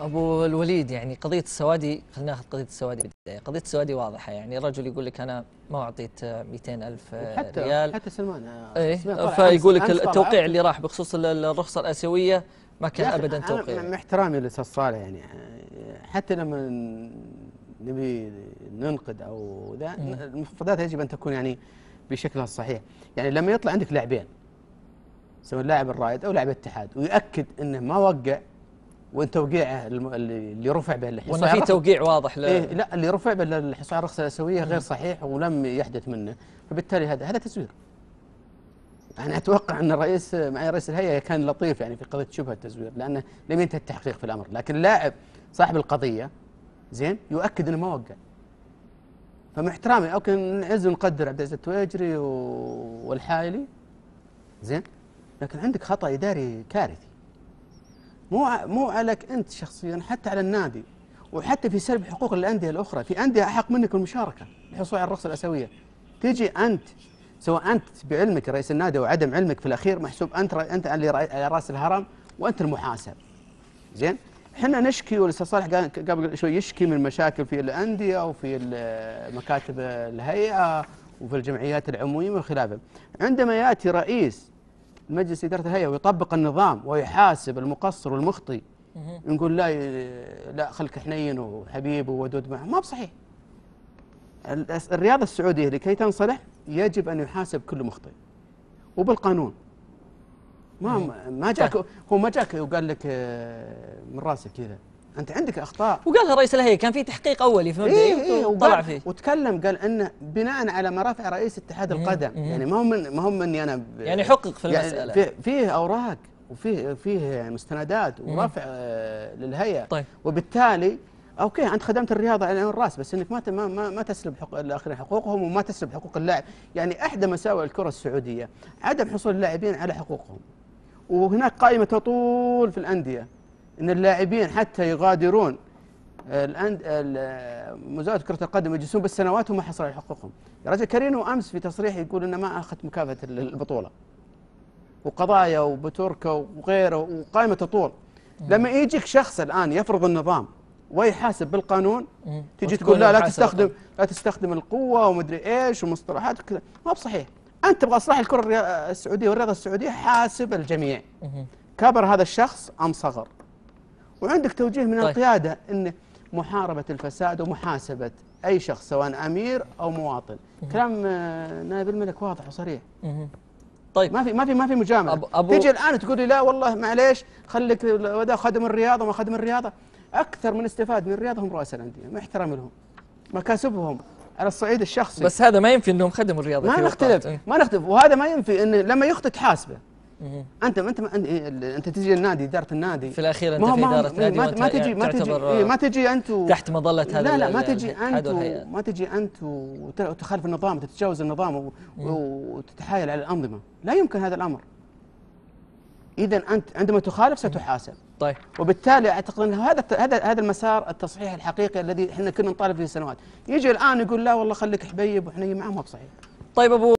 ابو الوليد يعني قضيه السوادي خلينا ناخذ قضيه السوادي بدايه قضيه السوادي واضحه يعني الرجل يقول لك انا ما اعطيت 200 الف حتى ريال حتى سلمان آه، ايه فيقول لك التوقيع اللي راح بخصوص الرخصه الاسيويه ما كان ابدا توقيع مع احترامي للاستاذ صالح يعني آه، حتى لما نبي ننقد او ذا إيه. المفردات يجب ان تكون يعني بشكلها الصحيح يعني لما يطلع عندك لاعبين سواء اللاعب الرائد او لاعب الاتحاد ويؤكد انه ما وقع وان توقيعه اللي رفع به الحصار وانه في توقيع واضح ل... إيه لا اللي رفع به الحصار الرخصه الاسيويه غير صحيح ولم يحدث منه فبالتالي هذا هذا تزوير انا اتوقع ان الرئيس معي رئيس الهيئه كان لطيف يعني في قضيه شبه التزوير لانه لم ينتهي التحقيق في الامر لكن اللاعب صاحب القضيه زين يؤكد انه ما وقع فمع احترامي اوكي نعز ونقدر عبد العزيز التويجري والحايلي زين لكن عندك خطا اداري كارثي مو مو عليك انت شخصيا حتى على النادي وحتى في سلب حقوق الانديه الاخرى في انديه احق منك المشاركه الحصول على الرخصه الاسيويه تجي انت سواء انت بعلمك رئيس النادي وعدم علمك في الاخير محسوب انت انت على راس الهرم وانت المحاسب زين احنا نشكي والاستاذ صالح قبل شوي يشكي من مشاكل في الانديه وفي مكاتب الهيئه وفي الجمعيات العموميه وخلافه عندما ياتي رئيس مجلس إدارة الهيئة ويطبق النظام ويحاسب المقصر والمخطي نقول لا لا خلك حنين وحبيب وودود معه ما بصحيح الرياضة السعودية لكي تنصلح يجب أن يحاسب كل مخطئ وبالقانون ما ما جاك طيب. هو ما جاك وقال لك آه، من راسك كذا انت عندك اخطاء وقالها رئيس الهيئه كان في تحقيق اولي في مبدئي إيه إيه وطلع فيه وتكلم قال انه بناء على مرافع رئيس اتحاد القدم مم. يعني ما هم ما هم اني يعني انا يعني حقق في يعني المساله يعني فيه اوراق وفيه فيه مستندات ورفع آه للهيئه طيب. وبالتالي اوكي انت خدمت الرياضه على الراس بس انك ما ما, ما تسلب حقوق الاخرين حقوقهم وما تسلب حقوق اللاعب، يعني احدى مساوئ الكره السعوديه عدم حصول اللاعبين على حقوقهم. وهناك قائمه تطول في الانديه ان اللاعبين حتى يغادرون الأند... مزاولة كرة القدم يجلسون بالسنوات وما حصل على حقوقهم يا رجل كارينو أمس في تصريح يقول أنه ما أخذت مكافأة البطولة وقضايا وبتركا وغيره وقائمة تطول لما يجيك شخص الآن يفرض النظام ويحاسب بالقانون تجي تقول لا لا تستخدم لا تستخدم القوة ومدري إيش ومصطلحات وكذا ما بصحيح أنت تبغى إصلاح الكرة السعودية والرياضة السعودية حاسب الجميع كبر هذا الشخص أم صغر وعندك توجيه من طيب. القيادة أن محاربة الفساد ومحاسبة أي شخص سواء أمير أو مواطن مه. كلام آه، نائب الملك واضح وصريح مه. طيب ما في ما في ما في مجامله أبو أبو تيجي الان تقول لي لا والله معليش خليك وذا خدم الرياضه وما خدم الرياضه اكثر من استفاد من الرياضه هم رؤساء الانديه مع احترام لهم مكاسبهم على الصعيد الشخصي بس هذا ما ينفي انهم خدموا الرياضه ما نختلف ما نختلف وهذا ما ينفي ان لما يخطئ تحاسبه انت ما انت ما انت تجي النادي اداره النادي في الاخير انت في اداره نادي ما, ما تجي ما تجي إيه، ما تجي انت تحت مظله هذا لا لا ما تجي انت ما تجي انت وتخالف النظام تتجاوز النظام وتتحايل على الانظمه لا يمكن هذا الامر اذا انت عندما تخالف ستحاسب طيب وبالتالي اعتقد ان هذا هذا هذا المسار التصحيح الحقيقي الذي احنا كنا نطالب فيه سنوات يجي الان يقول لا والله خليك حبيب واحنا معه ما بصحيح طيب ابو